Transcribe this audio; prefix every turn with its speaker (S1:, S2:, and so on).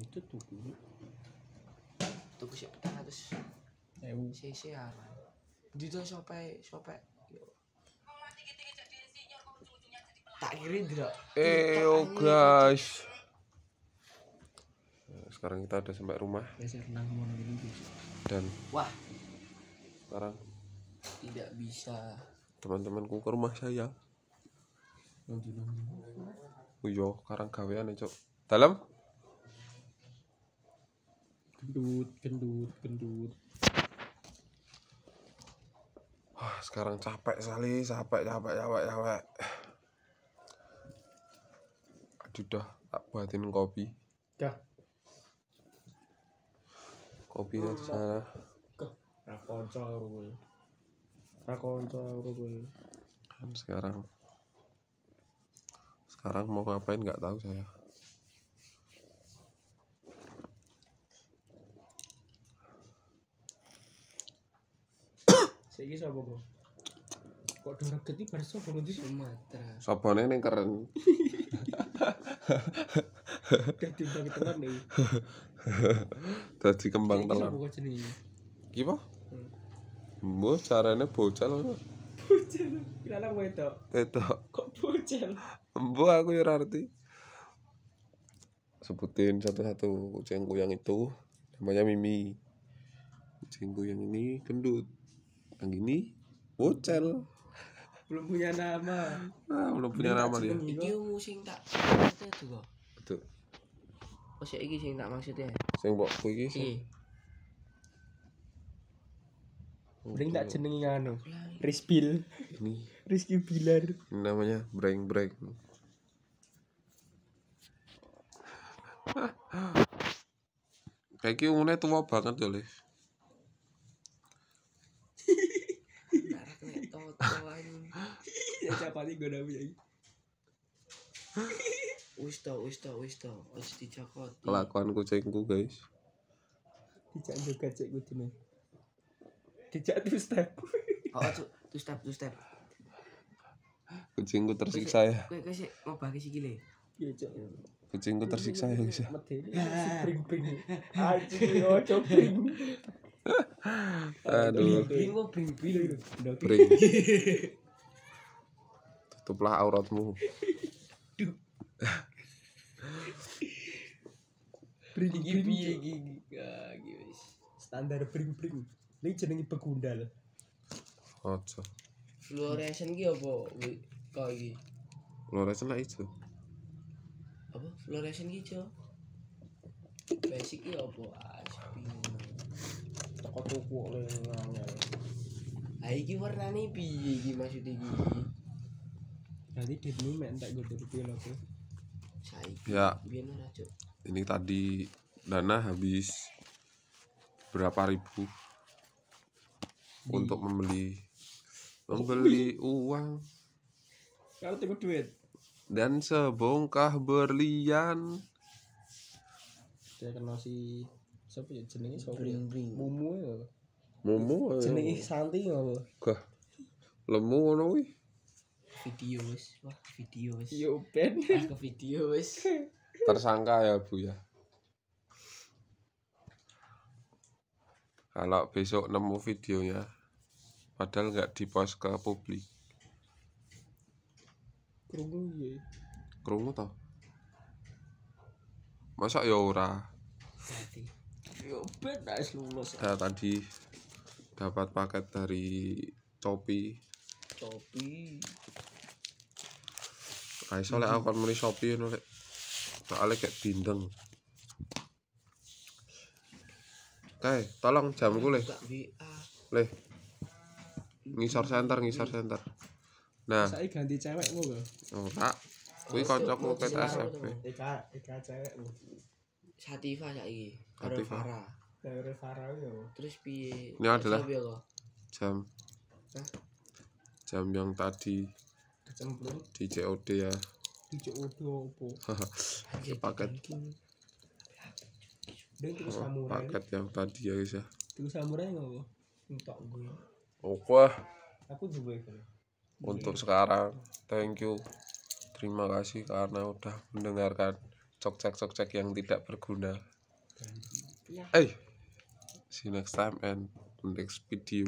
S1: itu tuku tuku siapa petang atas ewu sih sih aman di tuh sopai sopai tak kiri tidak eh guys sekarang kita udah sampai rumah dan wah sekarang tidak bisa teman-temanku ke rumah saya oh, Iya, karang gawean ya, Cok. Dalam? gendut gendut gendut Wah, sekarang capek sekali capek capek capek capek aduh dah tak buatin kopi dah kopinya di sana rakonco gue kan sekarang sekarang mau ngapain nggak tahu saya Saiki sapa kok? Kok do reget iki bar sapa ngendi Sumatera. Sabane ning keren. Dadi kembang telur nih. Dadi kembang telur. Iki jenenge? Iki apa? Hmm. Mbok carane bocal ngono. Bocal. Kira-kira wedok. Wedok. Kok bocal? Mbok aku ya arti. Sebutin satu-satu kucing yang itu namanya Mimi. Kucing yang ini gendut yang ini bocel belum punya nama nah, belum punya nama dia iki sing tak itu juga, betul oh si iki sing tak maksudnya sing mbokku iki sing Breng iya. tak jenengi anu. Iya. Rispil. Ini Rizky Bilar. namanya Breng Breng. kayaknya umurnya tua banget ya, ya siapa nih gue namanya wis tau wis tau di tau wis dicakot kelakuan kucingku guys dijak juga cek gue cina dijak tuh step oh tuh tuh step tuh step kucingku tersiksa ya kue kue sih mau bagi sih gile iya cok kucingku tersiksa ya guys ya mati pring pring aji ojo pring Aduh. Bring. Tutuplah auratmu. Bring bring gigi guys. Ah, Standar bring bring. Ini jenenge begundal. Ojo. Fluorescent ki opo kok iki? Fluorescent lah itu. Apa? Fluorescent ki Cok. Basic ki opo? Ah, teko tuku kok le ngangel ha iki warnane piye iki maksud iki jadi dirimu mentek gue dari pilo tuh ya ini tadi dana habis berapa ribu Di. untuk membeli membeli uang kalau tiba duit dan sebongkah berlian Saya kenal si Sopo ya jenenge sopo? Ya? Mumu ya. Mumu. Jenenge Santi ngono ya, Gah. Lemu ngono kuwi. Video wis, wah video wis. Yo ben. Ke video wis. Tersangka ya Bu ya. Kalau besok nemu videonya, padahal nggak dipost ke publik. Kerungu ya. Kerungu toh. Masa ya ora? Berarti yo ben nice lulus ya. tadi dapat paket dari topi. Topi. Ayo soalnya aku kan muni Shopee nule, lek. kayak bindeng. Kay, tolong jamku leh, leh. Ngisar center, ngisar center. Nah. Saya ganti cewekmu, Bro. Oh, tak. Kuwi kau ket SMP. Eka, Eka cewekmu. Sativa saiki karo Sativa. Farah. Karo Farah yo. Terus piye? Ini adalah jam. Hah? Jam yang tadi di COD ya. Di COD opo? Paket. Dan terus oh, samurai. Paket yang tadi ya guys ya. Terus samurai ngopo? Entok gue. Oke. Oh, Aku juga itu. Untuk sekarang, thank you. Terima kasih karena udah mendengarkan cocak-cocak yang tidak berguna ya. eh see you next time and next video